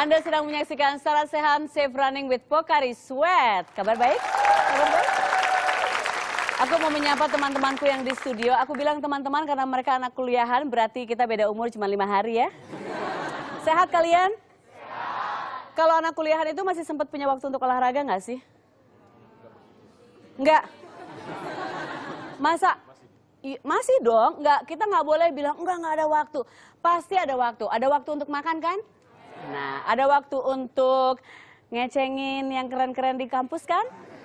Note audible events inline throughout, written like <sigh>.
Anda sedang menyaksikan Sarat Sehat Safe Running with Pokari Sweat. Kabar baik? Kabar baik? Aku mau menyapa teman-temanku yang di studio. Aku bilang teman-teman karena mereka anak kuliahan, berarti kita beda umur cuma lima hari ya. Sehat kalian? Kalau anak kuliahan itu masih sempat punya waktu untuk olahraga nggak sih? Nggak? Masa? masih dong, nggak, kita nggak boleh bilang, enggak, nggak ada waktu. Pasti ada waktu. Ada waktu untuk makan kan? Nah, ada waktu untuk ngecengin yang keren-keren di kampus kan?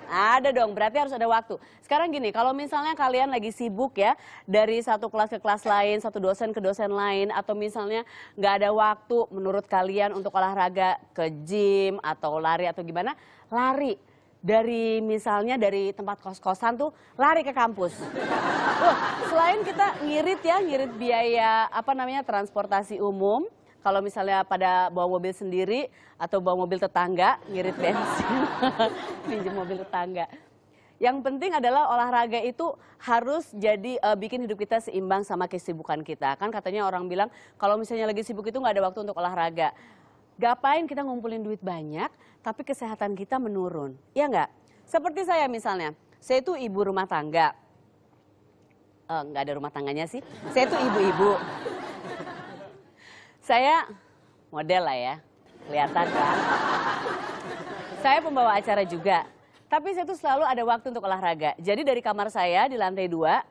Ada dong, berarti harus ada waktu. Sekarang gini, kalau misalnya kalian lagi sibuk ya, dari satu kelas ke kelas lain, satu dosen ke dosen lain, atau misalnya nggak ada waktu menurut kalian untuk olahraga ke gym atau lari atau gimana, lari. Dari misalnya dari tempat kos-kosan tuh lari ke kampus. Loh, selain kita ngirit ya, ngirit biaya apa namanya transportasi umum, kalau misalnya pada bawa mobil sendiri atau bawa mobil tetangga, ngirit bensin, <laughs> pinjam mobil tetangga. Yang penting adalah olahraga itu harus jadi uh, bikin hidup kita seimbang sama kesibukan kita. Kan katanya orang bilang kalau misalnya lagi sibuk itu nggak ada waktu untuk olahraga. Gapain kita ngumpulin duit banyak, tapi kesehatan kita menurun. Ya nggak? Seperti saya misalnya, saya itu ibu rumah tangga. Eh, nggak ada rumah tangganya sih. Saya itu ibu-ibu. Saya model lah ya, kelihatan kan. saya pembawa acara juga, tapi saya tuh selalu ada waktu untuk olahraga. Jadi dari kamar saya di lantai dua,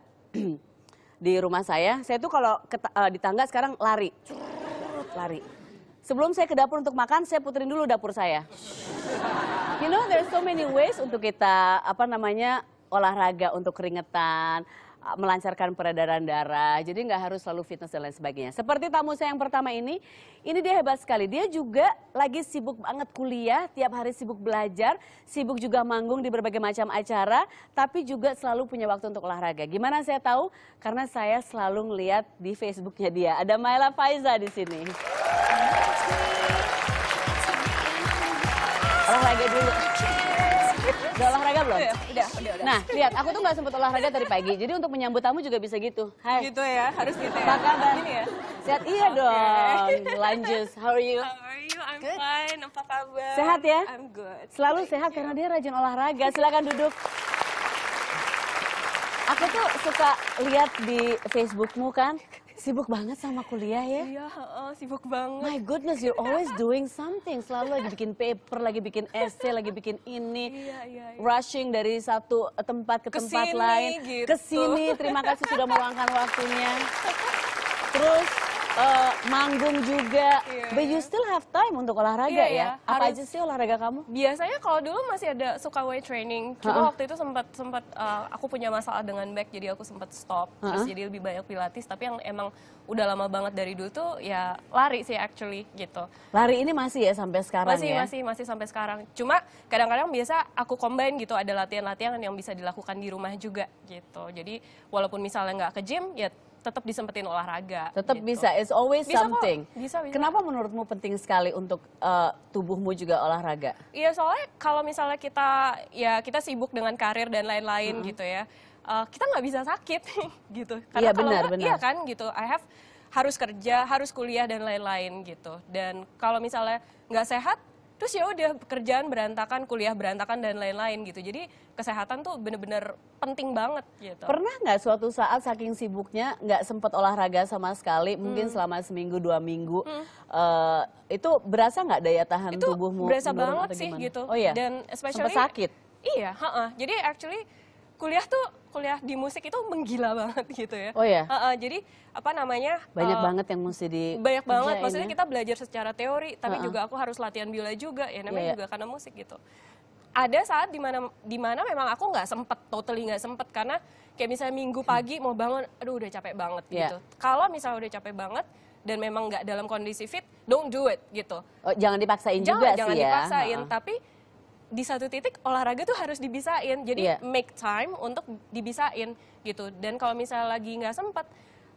<clears throat> di rumah saya, saya tuh kalau uh, di tangga sekarang lari. Lari. Sebelum saya ke dapur untuk makan, saya puterin dulu dapur saya. You know, there's so many ways untuk kita, apa namanya, olahraga untuk keringetan, melancarkan peredaran darah. Jadi nggak harus selalu fitness dan lain sebagainya. Seperti tamu saya yang pertama ini, ini dia hebat sekali. Dia juga lagi sibuk banget kuliah, tiap hari sibuk belajar, sibuk juga manggung di berbagai macam acara, tapi juga selalu punya waktu untuk olahraga. Gimana saya tahu? Karena saya selalu ngeliat di Facebooknya dia. Ada Maila Faiza di sini. Olahraga dulu. Udah olahraga belum? Iya, udah, udah, udah, Nah, lihat, aku tuh gak sempet olahraga dari pagi. Jadi untuk menyambut tamu juga bisa gitu. Hai. Gitu ya, harus gitu ya. Apa kabar? ya. Sehat iya okay. dong. Lanjut. How are you? How are you? I'm good. fine. Apa kabar? Sehat ya? I'm good. Selalu Thank sehat you. karena dia rajin olahraga. Silakan duduk. Aku tuh suka lihat di Facebookmu kan, Sibuk banget sama kuliah ya? Iya, uh, sibuk banget. My goodness, you're always doing something. Selalu lagi bikin paper, lagi bikin essay, lagi bikin ini. Iya, iya, iya. Rushing dari satu tempat ke Kesini, tempat lain. Gitu. Kesini, terima kasih sudah meluangkan waktunya. <laughs> Terus uh, manggung juga. Yeah. Iya. But you still have time untuk olahraga yeah, iya. ya. Yeah. Apa Harus, aja sih olahraga kamu? Biasanya kalau dulu masih ada suka weight training. Cuma uh -uh. waktu itu sempat sempat uh, eh, aku punya masalah dengan back jadi aku sempat stop. Uh -uh. Terus jadi lebih banyak pilates tapi yang emang udah lama banget dari dulu tuh ya lari sih actually gitu. Lari ini masih ya sampai sekarang masih, ya? Masih, masih sampai sekarang. Cuma kadang-kadang biasa aku combine gitu ada latihan-latihan yang bisa dilakukan di rumah juga gitu. Jadi walaupun misalnya nggak ke gym ya tetap disempetin olahraga. Tetap gitu. bisa, it's always bisa something. Kok. Bisa, bisa. Kenapa menurutmu penting sekali untuk uh, tubuhmu juga olahraga? Iya, soalnya kalau misalnya kita ya kita sibuk dengan karir dan lain-lain hmm. gitu ya. Uh, kita nggak bisa sakit <laughs> gitu. Iya, iya, benar, benar. iya kan gitu. I have harus kerja, harus kuliah dan lain-lain gitu. Dan kalau misalnya nggak sehat, terus ya udah kerjaan berantakan kuliah berantakan dan lain-lain gitu jadi kesehatan tuh bener-bener penting banget gitu pernah nggak suatu saat saking sibuknya nggak sempet olahraga sama sekali hmm. mungkin selama seminggu dua minggu hmm. uh, itu berasa nggak daya tahan itu tubuhmu berasa banget sih gitu oh, iya? dan especially sempet sakit iya ha -ha. jadi actually kuliah tuh kuliah di musik itu menggila banget <laughs> gitu ya. Oh ya. Uh, uh, jadi apa namanya? Banyak uh, banget yang mesti di Banyak banget. Ya? Maksudnya ya? kita belajar secara teori, tapi uh -uh. juga aku harus latihan biola juga ya namanya yeah, juga karena musik gitu. Ada saat dimana dimana memang aku nggak sempet, totally nggak sempet karena kayak misalnya minggu hmm. pagi mau bangun, aduh udah capek banget yeah. gitu. Kalau misalnya udah capek banget, dan memang nggak dalam kondisi fit, don't do it gitu. Oh, jangan dipaksain jangan, juga jangan sih ya. Jangan dipaksain, uh -huh. tapi di satu titik olahraga tuh harus dibisain. Jadi yeah. make time untuk dibisain gitu. Dan kalau misalnya lagi nggak sempat,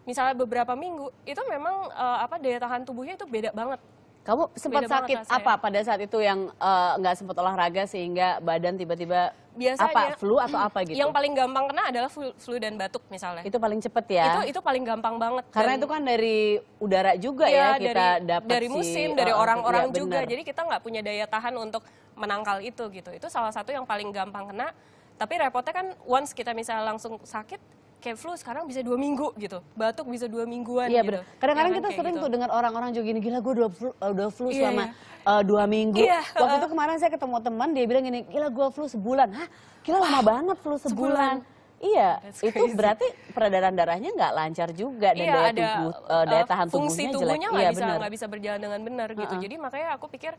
misalnya beberapa minggu, itu memang uh, apa daya tahan tubuhnya itu beda banget. Kamu sempat beda sakit apa pada saat itu yang eh, nggak uh, sempat olahraga sehingga badan tiba-tiba biasa apa flu atau apa gitu? Yang paling gampang kena adalah flu, flu dan batuk misalnya. Itu paling cepet ya? Itu itu paling gampang banget. Karena dan, itu kan dari udara juga iya, ya, ya kita dapat dari musim, si, dari eh, iya, orang-orang oh, juga. Jadi kita nggak punya daya tahan untuk menangkal itu gitu. Itu salah satu yang paling gampang kena. Tapi repotnya kan once kita misalnya langsung sakit, kayak flu sekarang bisa dua minggu gitu. Batuk bisa dua mingguan iya, gitu. Kadang-kadang kita sering gitu. tuh dengar orang-orang juga gini, gila gue udah flu, udah eh, flu yeah, selama yeah. Uh, dua minggu. Iya, Waktu itu kemarin saya ketemu teman, dia bilang gini, gila gue flu sebulan. Hah? Gila lama banget flu sebulan. sebulan. Iya, itu berarti peredaran darahnya nggak lancar juga dan iya, daya ada, tubuh uh, daya eh, tahan tubuhnya, jelek. Fungsi tubuhnya nggak iya, bisa bisa berjalan dengan benar gitu. Uh gitu. Jadi makanya aku pikir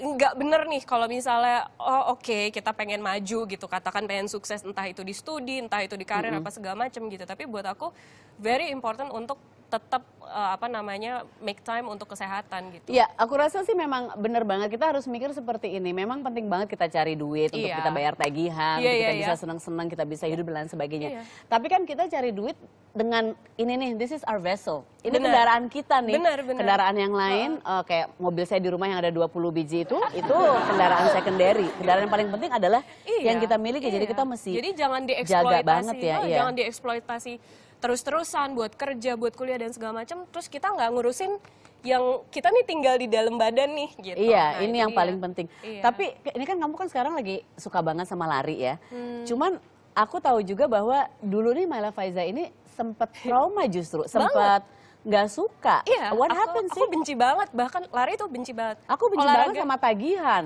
nggak bener nih kalau misalnya oh oke okay, kita pengen maju gitu katakan pengen sukses entah itu di studi entah itu di karir mm -hmm. apa segala macam gitu tapi buat aku very important untuk tetap uh, eh, apa namanya make time untuk kesehatan gitu. Iya, aku rasa sih memang benar banget kita harus mikir seperti ini. Memang penting banget kita cari duit iya. untuk kita bayar tagihan, iya, kita iya, bisa iya. senang-senang, kita bisa hidup dan sebagainya. Iya, iya. Tapi kan kita cari duit dengan ini nih, this is our vessel. Ini bener. kendaraan kita nih. Bener, bener. Kendaraan yang lain oh. uh, kayak mobil saya di rumah yang ada 20 biji itu, itu kendaraan secondary. Kendaraan yang paling penting adalah iya, yang kita miliki. Iya. Jadi kita iya. mesti Jadi jangan dieksploitasi. Jaga banget ya. Oh, iya. Jangan dieksploitasi terus-terusan buat kerja, buat kuliah dan segala macam, terus kita nggak ngurusin yang kita nih tinggal di dalam badan nih gitu. Iya, nah, ini yang iya. paling penting. Iya. Tapi ini kan kamu kan sekarang lagi suka banget sama lari ya. Hmm. Cuman aku tahu juga bahwa dulu nih Mala Faiza ini sempat trauma justru, sempat nggak suka. Iya. What aku, happens sih? Aku benci banget, bahkan lari itu benci banget. Aku benci Olahraga. banget sama tagihan.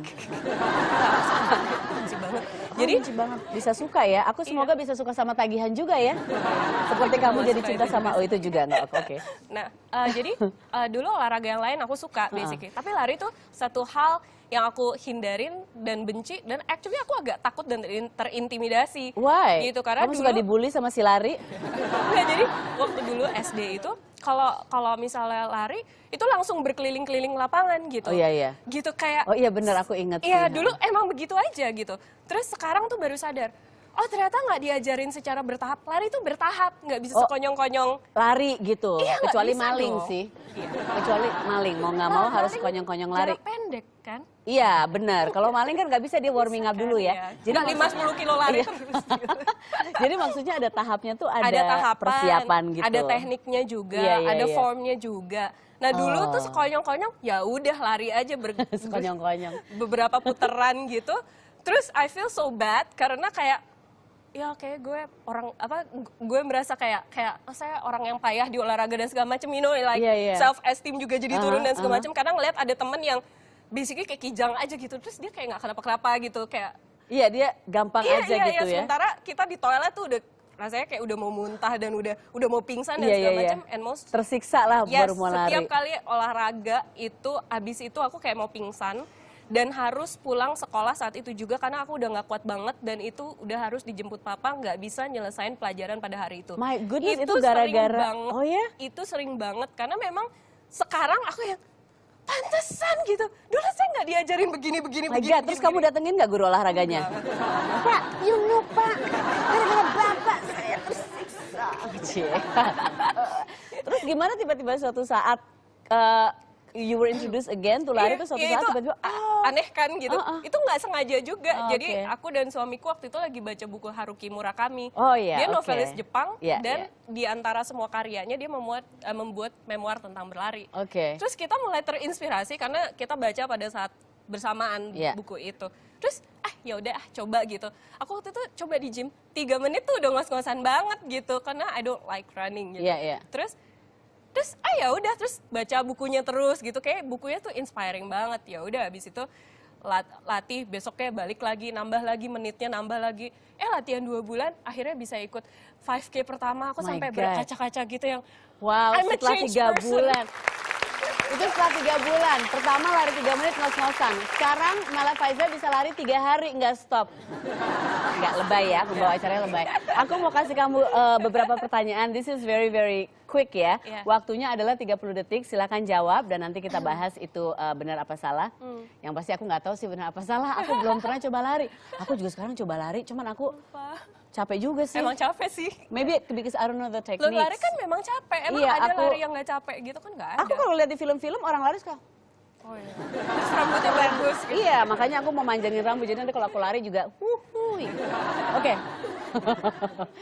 <laughs> benci banget. jadi benci banget. Bisa suka ya. Aku iya. semoga iya. bisa suka sama tagihan juga ya. Seperti kamu jadi cinta sama o oh itu juga nggak oke. Okay. Nah, uh, jadi uh, <laughs> dulu olahraga yang lain aku suka basically. Tapi lari itu satu hal yang aku hindarin dan benci dan actually aku agak takut dan terintimidasi. Why? Gitu karena kamu dulu, suka dibully sama si lari. <laughs> nah, jadi waktu dulu SD itu kalau kalau misalnya lari itu langsung berkeliling-keliling lapangan gitu. Oh iya iya. Gitu kayak Oh iya benar aku ingat. Iya, dulu emang begitu aja gitu. Terus sekarang tuh baru sadar oh ternyata nggak diajarin secara bertahap. Lari itu bertahap, nggak bisa oh. sekonyong-konyong. Oh, lari gitu, iya, kecuali maling dong. sih. Iya. Kecuali maling, mau nggak mau harus konyong-konyong lari. pendek kan? Iya benar. Kalau maling kan nggak bisa dia warming bisa, up dulu ya. ya. Jadi lima sepuluh kilo lari iya. terus. <laughs> Gitu. Jadi maksudnya ada tahapnya tuh ada, ada tahapan, persiapan gitu. Ada tekniknya juga, iya, iya, ada iya. formnya juga. Nah dulu oh. tuh sekonyong-konyong ya udah lari aja ber <laughs> sekonyong-konyong. Beberapa puteran gitu. Terus I feel so bad karena kayak ya kayak gue orang apa gue merasa kayak kayak oh, saya orang yang payah di olahraga dan segala macam you know like iya, iya. self esteem juga jadi turun dan segala uh-huh, macam uh-huh. kadang ngeliat ada temen yang basically kayak kijang aja gitu terus dia kayak nggak kenapa-kenapa gitu kayak iya dia gampang iya, aja iya, gitu iya. ya sementara kita di toilet tuh udah rasanya kayak udah mau muntah dan udah udah mau pingsan dan segala macam and most tersiksa lah yes, baru mau lari setiap kali olahraga itu abis itu aku kayak mau pingsan dan harus pulang sekolah saat itu juga karena aku udah nggak kuat banget dan itu udah harus dijemput papa nggak bisa nyelesain pelajaran pada hari itu. My goodness itu gara-gara oh ya? Yeah? Itu sering banget karena memang sekarang aku yang pantesan gitu. Dulu saya nggak diajarin begini-begini. begini, terus begini. kamu datengin nggak guru olahraganya? Pak, know Pak, gara-gara bapak saya tersiksa. <laughs> terus gimana tiba-tiba suatu saat uh, you were introduced again tuh lari yeah, tuh suatu yeah, saat tiba oh. aneh kan gitu. Oh, oh. Itu nggak sengaja juga. Oh, Jadi okay. aku dan suamiku waktu itu lagi baca buku Haruki Murakami. Oh iya. Yeah, dia novelis okay. Jepang yeah, dan yeah. di antara semua karyanya dia membuat uh, eh, membuat memoir tentang berlari. Oke. Okay. Terus kita mulai terinspirasi karena kita baca pada saat bersamaan yeah. buku itu. Terus ah ya udah ah, coba gitu. Aku waktu itu coba di gym tiga menit tuh udah ngos-ngosan banget gitu karena I don't like running gitu. Yeah, yeah. Terus terus ah ya udah terus baca bukunya terus gitu kayak bukunya tuh inspiring banget ya udah habis itu latih besoknya balik lagi nambah lagi menitnya nambah lagi eh latihan dua bulan akhirnya bisa ikut 5k pertama aku oh My sampai berkaca-kaca gitu yang wow I'm setelah tiga bulan itu setelah tiga bulan. Pertama lari tiga menit ngos-ngosan. Sekarang malah Faiza bisa lari tiga hari nggak stop. Nggak lebay ya, pembawa acaranya lebay. Aku mau kasih kamu uh, beberapa pertanyaan. This is very very quick ya. Yeah. Waktunya adalah 30 detik. Silakan jawab dan nanti kita bahas itu uh, benar apa salah. Mm. Yang pasti aku nggak tahu sih benar apa salah. Aku belum pernah coba lari. Aku juga sekarang coba lari, cuman aku Lupa capek juga sih. Emang capek sih. Maybe because I don't know the techniques. Loh, lari kan memang capek. Emang iya, ada aku, lari yang gak capek gitu kan nggak ada. Aku kalau lihat di film-film orang lari suka. Oh iya. Terus rambutnya bagus. Gitu. Iya, makanya aku mau manjangin rambut. Jadi nanti kalau aku lari juga, wuhui. Oke. Okay. <laughs>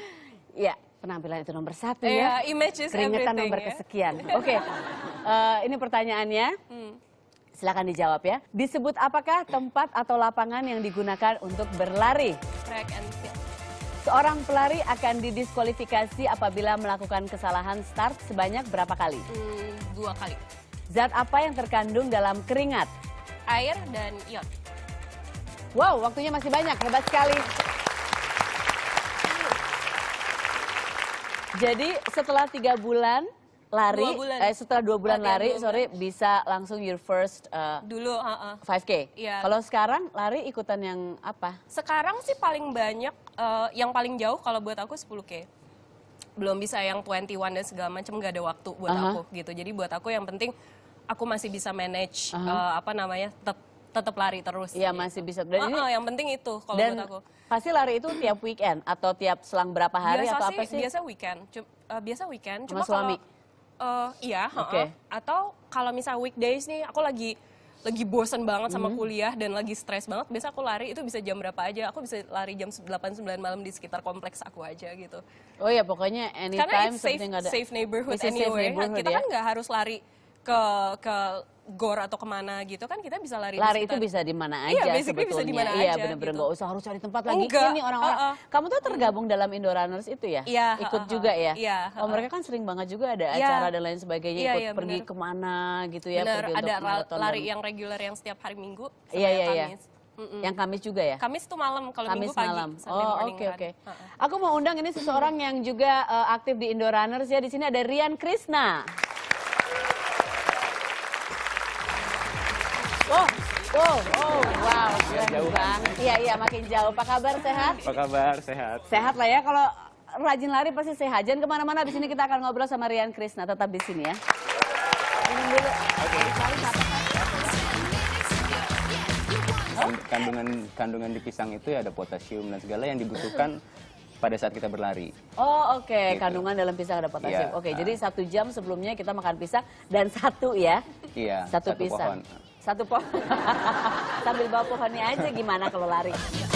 Iya. penampilan itu nomor satu ya. Iya, image is Keringetan nomor yeah. kesekian. <laughs> Oke, okay. uh, eh, ini pertanyaannya. Hmm. Silahkan dijawab ya. Disebut apakah tempat atau lapangan yang digunakan untuk berlari? Track and Seorang pelari akan didiskualifikasi apabila melakukan kesalahan start sebanyak berapa kali? Hmm, dua kali. Zat apa yang terkandung dalam keringat? Air dan ion. Wow, waktunya masih banyak. Hebat sekali. Jadi setelah tiga bulan lari dua Eh, setelah dua bulan Latihan lari dua bulan. sorry bisa langsung your first uh, dulu uh, uh. 5k yeah. kalau sekarang lari ikutan yang apa sekarang sih paling banyak uh, yang paling jauh kalau buat aku 10k belum bisa yang 21 dan segala macam gak ada waktu buat uh -huh. aku gitu jadi buat aku yang penting aku masih bisa manage uh -huh. uh, eh, apa namanya tetap tetap lari terus. Iya gitu. masih bisa. Dan uh, ini, yang penting itu kalau dan aku. Pasti lari itu tiap weekend atau tiap selang berapa hari biasa atau sih, apa sih? Biasa weekend. Cuma, uh, biasa weekend. Cuma Mas suami. kalau uh, iya, okay. uh, atau kalau misal weekdays nih aku lagi lagi bosen banget sama hmm. kuliah dan lagi stres banget, biasa aku lari itu bisa jam berapa aja. Aku bisa lari jam 8 sembilan malam di sekitar kompleks aku aja gitu. Oh ya pokoknya anytime Karena it's safe, ada, safe neighborhood anyway. Safe neighborhood, kita ya? kan nggak harus lari ke ke gor atau kemana gitu kan kita bisa lari lari itu bisa di mana iya, aja iya, sebetulnya bisa dimana iya benar-benar gitu. nggak gitu. usah harus cari tempat lagi Enggak. ini orang-orang uh, uh. kamu tuh tergabung dalam Indo Runners itu ya yeah, ikut uh, uh, juga ya yeah, uh, oh uh-uh. mereka kan sering banget juga ada yeah. acara dan lain sebagainya yeah, ikut yeah, pergi bener. kemana gitu ya bener, pergi ada untuk lari yang reguler yang setiap hari minggu iya, iya iya iya Mm -mm. Yang Kamis juga ya? Kamis tuh malam, kalau Kamis Minggu pagi. malam. Oh, oke kan. oke. Uh-uh. Aku mau undang ini seseorang yang juga uh, aktif di Indo Runners ya. Di sini ada Rian Krisna. Wow, oh, oh, wow, jauh kan? Iya, iya, makin jauh. Apa kabar, sehat? Apa kabar, sehat. Sehat lah ya, kalau rajin lari pasti sehat. Jangan kemana-mana, di sini kita akan ngobrol sama Rian Krisna. Tetap di sini ya. Minum dulu. Oke. Kan kandungan kandungan di pisang itu ya ada potasium dan segala yang dibutuhkan pada saat kita berlari. Oh oke, okay. gitu. kandungan dalam pisang ada potasium. Ya, oke, okay, nah. jadi satu jam sebelumnya kita makan pisang dan satu ya. Iya. Satu, satu pisang. Pohon satu pohon <laughs> sambil bawa pohonnya aja gimana kalau lari